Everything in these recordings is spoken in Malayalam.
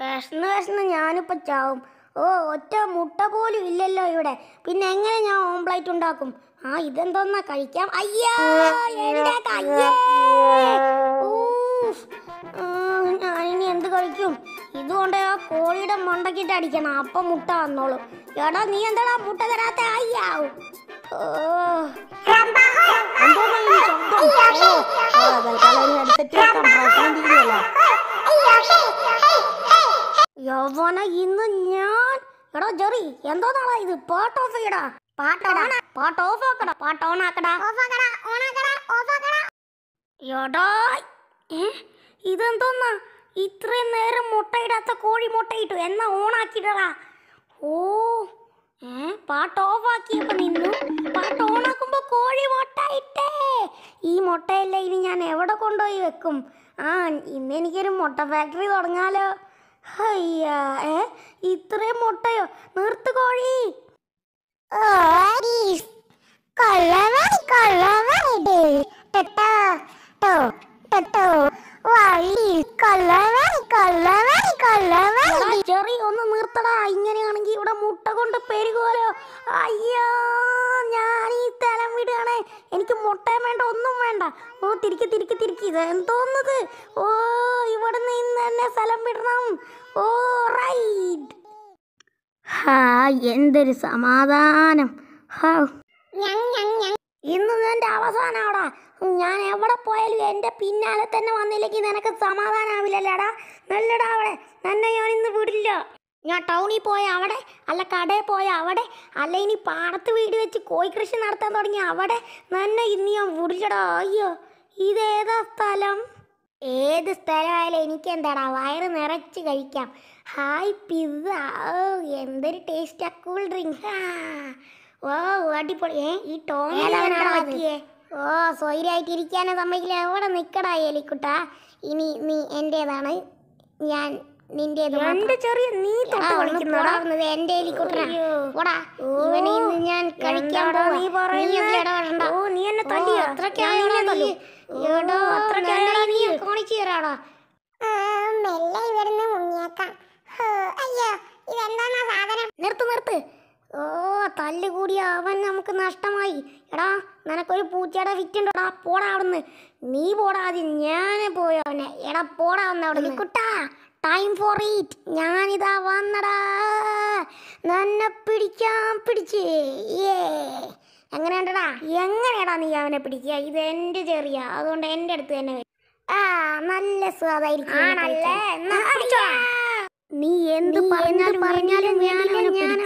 വിശന്ന് വിശന്ന് ഞാനിപ്പോൾ ചാവും ഓ ഒറ്റ മുട്ട പോലും ഇല്ലല്ലോ ഇവിടെ പിന്നെ എങ്ങനെ ഞാൻ ഓംപ്ലൈറ്റ് ഉണ്ടാക്കും ആ ഇതെന്തോന്നാ കഴിക്കാം ഞാനിനി ഇനി എന്ത് കഴിക്കും ഇതുകൊണ്ട് ആ കോഴിയുടെ മണ്ടക്കിട്ട് അടിക്കണം അപ്പം മുട്ട വന്നോളും എടാ നീ എന്താടാ മുട്ട തരാത്ത അയ്യാവും ഓ തൽക്കാലം അതിന് അടുത്തിട്ട് പ്രശ്നം തീരുമല്ലോ അവനെ ഇന്ന് ഞാൻ എടോ ജെറി എന്തോ നാളാ ഇത് പാട്ട് ഓഫ് ചെയ്യടാ പാട്ടോണ പാട്ട് ഓഫ് ആക്കടാ പാട്ട് ഓൺ ആക്കടാ ഓഫ് ആക്കടാ ഓൺ ആക്കടാ ഓഫ് ആക്കടാ എടാ ഇതെന്തോന്നാ ഇത്രയും നേരം മുട്ടയിടാത്ത കോഴി മുട്ടയിട്ടു എന്നാ ഓണാക്കിടടാ ഓ ഏ പാട്ട് ഓഫാക്കിയപ്പോ നിന്നു പാട്ട് ആക്കുമ്പോ കോഴി മുട്ടയിട്ടേ ഈ മുട്ടയല്ലേ ഇനി ഞാൻ എവിടെ കൊണ്ടുപോയി വെക്കും ആ ഇന്ന് എനിക്കൊരു മുട്ട ഫാക്ടറി തുടങ്ങാലോ അയ്യാ ഏ ഇത്രയും മുട്ടയോ കോഴി ആ അങ്ങനെയാണെങ്കിൽ ഇവിടെ മുട്ട കൊണ്ട് പെരുകോലോ അയ്യോ ഞാൻ ഈ തലം വിടുകയാണേ എനിക്ക് മുട്ടയും വേണ്ട ഒന്നും വേണ്ട ഓ തിരിക്കി തിരിക്കി തിരിക്കി ഇത് എന്തോന്നത് ഓ ഇവിടുന്ന് ഇന്ന് തന്നെ സ്ഥലം വിടണം ഓ റൈറ്റ് ഹാ എന്തൊരു സമാധാനം ഹാ ഇന്ന് നിന്റെ അവിടാ ഞാൻ എവിടെ പോയാലും എൻ്റെ പിന്നാലെ തന്നെ വന്നില്ലെങ്കിൽ നിനക്ക് സമാധാനമാവില്ലല്ലേടാ നല്ലടാ അവിടെ തന്നെ ഞാൻ ഇന്ന് വിടില്ല ഞാൻ ടൗണിൽ പോയ അവിടെ അല്ല കടയിൽ പോയ അവിടെ അല്ല ഇനി പാടത്ത് വീട് വെച്ച് കോഴി കൃഷി നടത്താൻ തുടങ്ങി അവിടെ നന്നെ ഇന്ന് ഞാൻ വിളിച്ചടാ അയ്യോ ഇതേതാ സ്ഥലം ഏത് സ്ഥലമായാലും എനിക്ക് എന്താടാ വയറ് നിറച്ച് കഴിക്കാം ഹായ് പിസ്സ ഓ എന്തൊരു ടേസ്റ്റാ കൂൾ ഡ്രിങ്ക് ഓ അടിപൊളി ഏ ഈ ടോമിലാണ് ഓ സ്വൈരായിട്ടിരിക്കാനെ സമ്മതിക്കില്ല എവിടെ നിൽക്കടാ എലിക്കുട്ട ഇനി നീ എൻ്റേതാണ് ഞാൻ ചെറിയ നീ തൊട്ട് ഇവനെ ഇന്ന് ഞാൻ നീ ഓ നീ എന്നെ മെല്ലെ സാധനം നിർത്ത് നിർത്ത് ഓ തല്ലുകൂടി അവൻ നമുക്ക് നഷ്ടമായി എടാ നിനക്കൊരു പൂച്ചയുടെ വിറ്റുണ്ടോടാ പോടാ അവിടുന്ന് നീ പോടാ ആദ്യം ഞാൻ പോയവനെ എടാ പോടാ അവിടെ കുട്ടാ ടൈം ഫോർ ഈറ്റ് ഞാനിതാ വന്നടാ നന്നെ പിടിക്കാൻ പിടിച്ച് ഏ എങ്ങനെയുണ്ടടാ എങ്ങനെയാടാ നീ അവനെ പിടിക്കുക ഇത് എൻ്റെ ചെറിയ അതുകൊണ്ട് എൻ്റെ അടുത്ത് തന്നെ വരും ആ നല്ല സ്വാദായിരിക്കും നീ എന്ത് പറഞ്ഞാലും പറഞ്ഞാലും ഞാൻ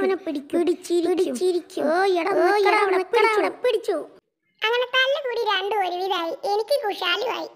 അവനെ പിടിച്ചിരിക്കും ഓ പിടിച്ചു അങ്ങനെ തല്ലുകൂടി രണ്ടും ഒരുവിധായി എനിക്ക് കുശാലുമായി